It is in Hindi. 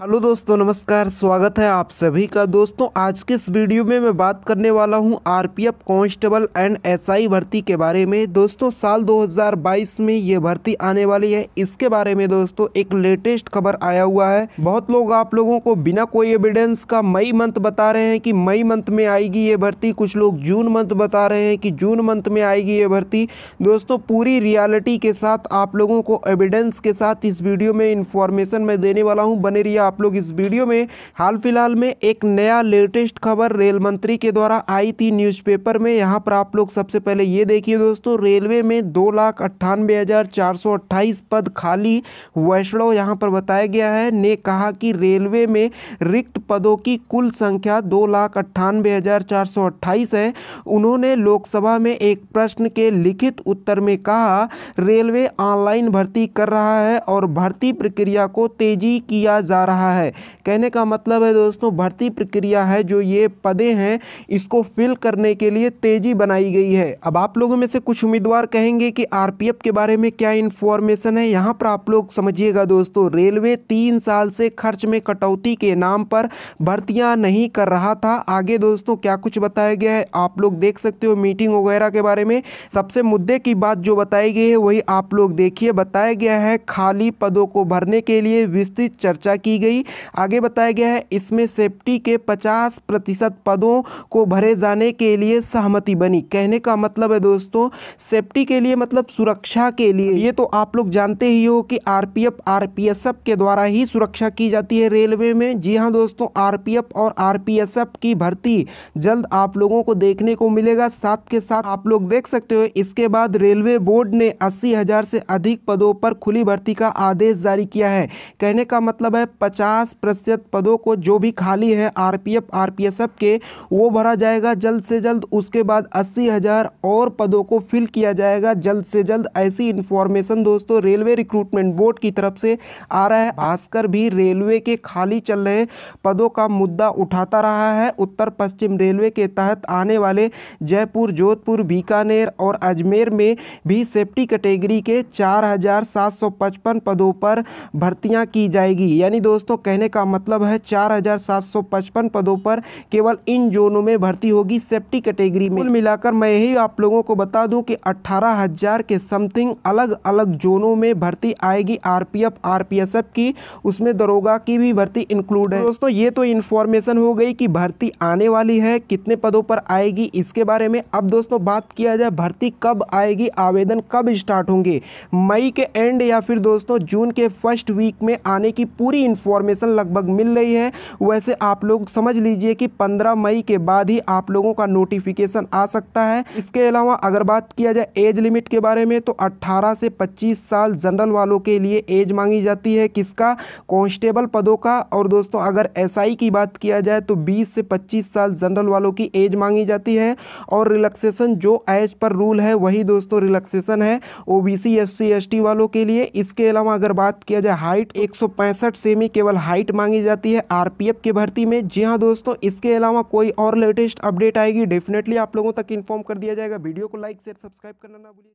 हेलो दोस्तों नमस्कार स्वागत है आप सभी का दोस्तों आज के इस वीडियो में मैं बात करने वाला हूं आरपीएफ कांस्टेबल एंड एसआई भर्ती के बारे में दोस्तों साल 2022 में ये भर्ती आने वाली है इसके बारे में दोस्तों एक लेटेस्ट खबर आया हुआ है बहुत लोग आप लोगों को बिना कोई एविडेंस का मई मंथ बता रहे हैं कि मई मंथ में आएगी ये भर्ती कुछ लोग जून मंथ बता रहे हैं कि जून मंथ में आएगी ये भर्ती दोस्तों पूरी रियालिटी के साथ आप लोगों को एविडेंस के साथ इस वीडियो में इंफॉर्मेशन मैं देने वाला हूँ बने रिया आप लोग इस वीडियो में हाल फिलहाल में एक नया लेटेस्ट खबर रेल मंत्री के द्वारा आई थी न्यूज़पेपर में यहाँ पर आप लोग सबसे पहले ये देखिए दोस्तों रेलवे में दो लाख अट्ठानबे हज़ार चार सौ अट्ठाईस पद खाली वैष्णव यहाँ पर बताया गया है ने कहा कि रेलवे में रिक्त पदों की कुल संख्या दो लाख अट्ठानबे हज़ार चार सौ अट्ठाईस है उन्होंने लोकसभा में एक प्रश्न के लिखित उत्तर में कहा रेलवे ऑनलाइन भर्ती कर रहा है और भर्ती प्रक्रिया को तेजी किया जा रहा रहा है कहने का मतलब है दोस्तों भर्ती प्रक्रिया है जो ये पदे हैं इसको फिल करने के लिए तेज़ी बनाई गई है अब आप लोगों में से कुछ उम्मीदवार कहेंगे कि आरपीएफ के बारे में क्या इन्फॉर्मेशन है यहाँ पर आप लोग समझिएगा दोस्तों रेलवे तीन साल से खर्च में कटौती के नाम पर भर्तियां नहीं कर रहा था आगे दोस्तों क्या कुछ बताया गया है आप लोग देख सकते हो मीटिंग वगैरह के बारे में सबसे मुद्दे की बात जो बताई गई है वही आप लोग देखिए बताया गया है खाली पदों को भरने के लिए विस्तृत चर्चा की गई गई आगे बताया गया है इसमें सेफ्टी के पचास प्रतिशत पदों को भरे जाने के लिए सहमति बनी कहने का मतलब है दोस्तों सेफ्टी के लिए मतलब सुरक्षा के लिए ये तो आप लोग जानते ही हो कि आर पी के द्वारा ही सुरक्षा की जाती है रेलवे में जी हाँ दोस्तों आर और आर की भर्ती जल्द आप लोगों को देखने को मिलेगा साथ के साथ आप लोग देख सकते हो इसके बाद रेलवे बोर्ड ने अस्सी हजार से अधिक पदों पर खुली भर्ती का आदेश जारी किया है कहने का मतलब है पचास प्रतिशत पदों को जो भी खाली है आरपीएफ आरपीएसएफ के वो भरा जाएगा जल्द से जल्द उसके बाद अस्सी हज़ार और पदों को फिल किया जाएगा जल्द से जल्द ऐसी इन्फॉर्मेशन दोस्तों रेलवे रिक्रूटमेंट बोर्ड की तरफ से आ रहा है भास्कर भी रेलवे के खाली चल रहे पदों का मुद्दा उठाता रहा है उत्तर पश्चिम रेलवे के तहत आने वाले जयपुर जोधपुर बीकानेर और अजमेर में भी सेफ्टी कैटेगरी के चार पदों पर भर्तियां की जाएगी यानी दोस्तों दोस्तों कहने का मतलब है 4,755 पदों पर केवल इन जोनों में भर्ती होगी सेफ्टी कैटेगरी में कुल मिलाकर मैं यही आप लोगों को बता दूं कि 18,000 के समथिंग अलग अलग जोनों में भर्ती आएगी आरपीएफ आरपीएसएफ की उसमें दरोगा की भी भर्ती इंक्लूड है दोस्तों ये तो इन्फॉर्मेशन हो गई कि भर्ती आने वाली है कितने पदों पर आएगी इसके बारे में अब दोस्तों बात किया जाए भर्ती कब आएगी आवेदन कब स्टार्ट होंगे मई के एंड या फिर दोस्तों जून के फर्स्ट वीक में आने की पूरी इन्फॉर्म इन्फॉर्मेशन लगभग मिल रही है वैसे आप लोग समझ लीजिए कि पंद्रह मई के बाद ही आप लोगों का नोटिफिकेशन आ सकता है इसके अलावा अगर बात किया जाए एज लिमिट के बारे में तो अट्ठारह से पच्चीस साल जनरल वालों के लिए एज मांगी जाती है किसका कांस्टेबल पदों का और दोस्तों अगर एसआई की बात किया जाए तो 20 से 25 साल जनरल वालों की एज मांगी जाती है और रिलैक्सेशन जो एज पर रूल है वही दोस्तों रिलैक्सेशन है ओबीसी एससी एसटी वालों के लिए इसके अलावा अगर बात किया जाए हाइट एक सेमी के केवल हाइट मांगी जाती है आरपीएफ की भर्ती में जी हाँ दोस्तों इसके अलावा कोई और लेटेस्ट अपडेट आएगी डेफिनेटली आप लोगों तक इन्फॉर्म कर दिया जाएगा वीडियो को लाइक शेयर सब्सक्राइब करना ना भूलिए